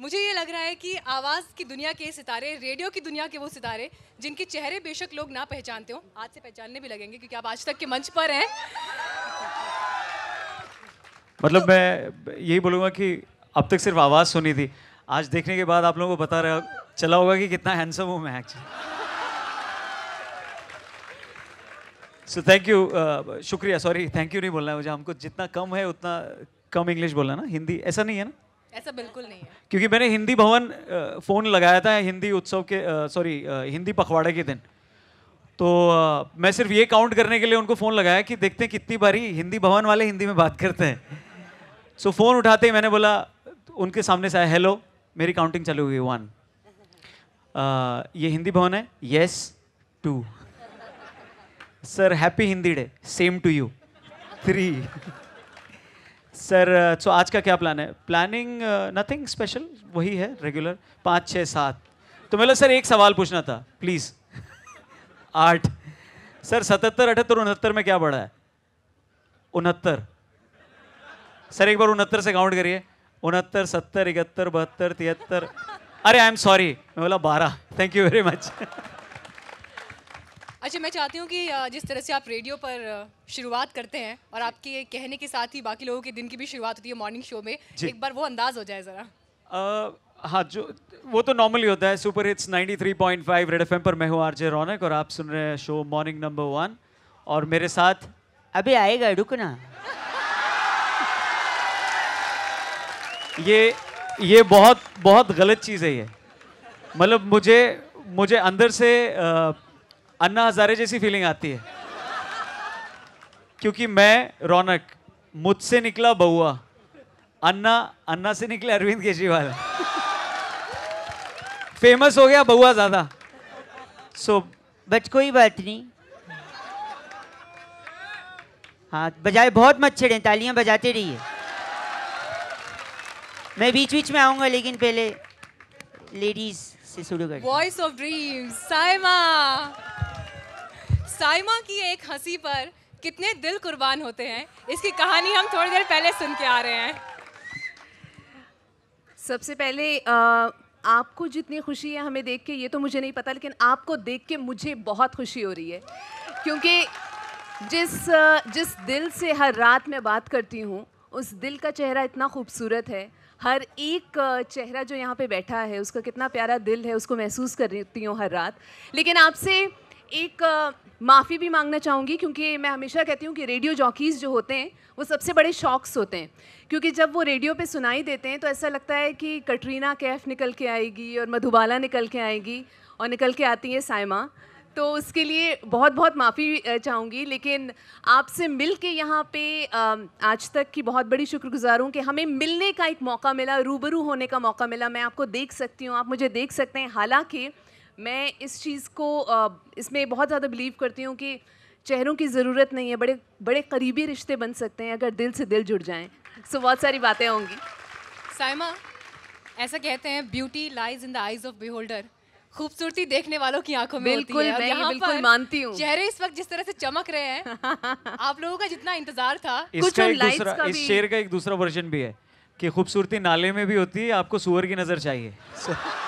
मुझे ये लग रहा है कि आवाज़ की दुनिया के सितारे रेडियो की दुनिया के वो सितारे जिनके चेहरे बेशक लोग ना पहचानते हो आज से पहचानने भी लगेंगे क्योंकि आप आज तक के मंच पर हैं मतलब तो, मैं यही बोलूँगा कि अब तक सिर्फ आवाज़ सुनी थी आज देखने के बाद आप लोगों को बता रहा चला होगा कि कितना हैंडसम हूँ मैं एक्चुअली सो थैंक यू शुक्रिया सॉरी थैंक यू नहीं बोलना है मुझे हमको जितना कम है उतना कम इंग्लिश बोलना ना हिंदी ऐसा नहीं है ना ऐसा बिल्कुल नहीं है क्योंकि मैंने हिंदी भवन फ़ोन लगाया था हिंदी उत्सव के सॉरी हिंदी पखवाड़े के दिन तो मैं सिर्फ ये काउंट करने के लिए उनको फ़ोन लगाया कि देखते हैं कितनी बारी हिंदी भवन वाले हिंदी में बात करते हैं सो फ़ोन उठाते ही मैंने बोला उनके सामने से आया हेलो मेरी काउंटिंग चालू हुई वन ये हिंदी भवन है yes too sir happy Hindi day same to you three sir तो uh, आज का क्या प्लान है प्लानिंग नथिंग स्पेशल वही है रेगुलर पाँच छः सात तो मतलब सर एक सवाल पूछना था प्लीज़ आठ सर सतहत्तर अठहत्तर उनहत्तर में क्या बढ़ा है उनहत्तर सर एक बार उनहत्तर से काउंट करिए उनहत्तर सत्तर इकहत्तर बहत्तर तिहत्तर अरे आई एम सॉरी मैं बोला बारह थैंक यू वेरी मच अच्छा मैं चाहती हूँ कि जिस तरह से आप रेडियो पर शुरुआत करते हैं और आपके कहने के साथ ही बाकी लोगों के दिन की भी शुरुआत होती है मॉर्निंग शो में एक बार वो अंदाज हो जाए ज़रा हाँ जो वो तो नॉर्मल ही होता है सुपर हिट्स 93.5 रेड एफएम पर मैं हूँ आरजे रौनक और आप सुन रहे हैं शो मॉर्निंग नंबर वन और मेरे साथ अभी आएगा रुकना ये ये बहुत बहुत गलत चीज़ है ये मतलब मुझे मुझे अंदर से आ, अन्ना हजारे जैसी फीलिंग आती है क्योंकि मैं रौनक मुझसे निकला बउआ अन्ना अन्ना से निकले अरविंद केजरीवाल फेमस हो गया बउआ ज्यादा सो so, बट कोई बात नहीं हाँ बजाए बहुत मच्छर हैं तालियां बजाते रहिए मैं बीच बीच में आऊंगा लेकिन पहले लेडीज से शुरू कर voice of dreams Saima Saima की एक हंसी पर कितने दिल कुर्बान होते हैं इसकी कहानी हम थोड़ी देर पहले सुन के आ रहे हैं सबसे पहले आ, आपको जितनी खुशी है हमें देख के ये तो मुझे नहीं पता लेकिन आपको देख के मुझे बहुत खुशी हो रही है क्योंकि जिस जिस दिल से हर रात मैं बात करती हूँ उस दिल का चेहरा इतना खूबसूरत है हर एक चेहरा जो यहाँ पे बैठा है उसका कितना प्यारा दिल है उसको महसूस करती हूँ हर रात लेकिन आपसे एक माफ़ी भी मांगना चाहूँगी क्योंकि मैं हमेशा कहती हूँ कि रेडियो जॉकीज़ जो होते हैं वो सबसे बड़े शॉक्स होते हैं क्योंकि जब वो रेडियो पे सुनाई देते हैं तो ऐसा लगता है कि कटरीना कैफ निकल के आएगी और मधुबाला निकल के आएगी और निकल के आती है सायमा तो उसके लिए बहुत बहुत माफ़ी चाहूँगी लेकिन आपसे मिल के यहाँ पर आज तक की बहुत बड़ी शुक्रगुजार हूँ कि हमें मिलने का एक मौका मिला रूबरू होने का मौका मिला मैं आपको देख सकती हूँ आप मुझे देख सकते हैं हालाँकि मैं इस चीज़ को इसमें बहुत ज़्यादा बिलीव करती हूँ कि चेहरों की ज़रूरत नहीं है बड़े बड़े करीबी रिश्ते बन सकते हैं अगर दिल से दिल जुड़ जाएं सो बहुत सारी बातें होंगी साइमा ऐसा कहते हैं beauty lies in the eyes of beholder खूबसूरती देखने वालों की आंखों में बिल्कुल होती है। मैं यहां बिल्कुल मानती हूँ चेहरे इस वक्त जिस तरह से चमक रहे हैं आप लोगों का जितना इंतजार था कुछ दूसरा इस शेर का एक दूसरा वर्जन भी है कि खूबसूरती नाले में भी होती है आपको सुअर की नजर चाहिए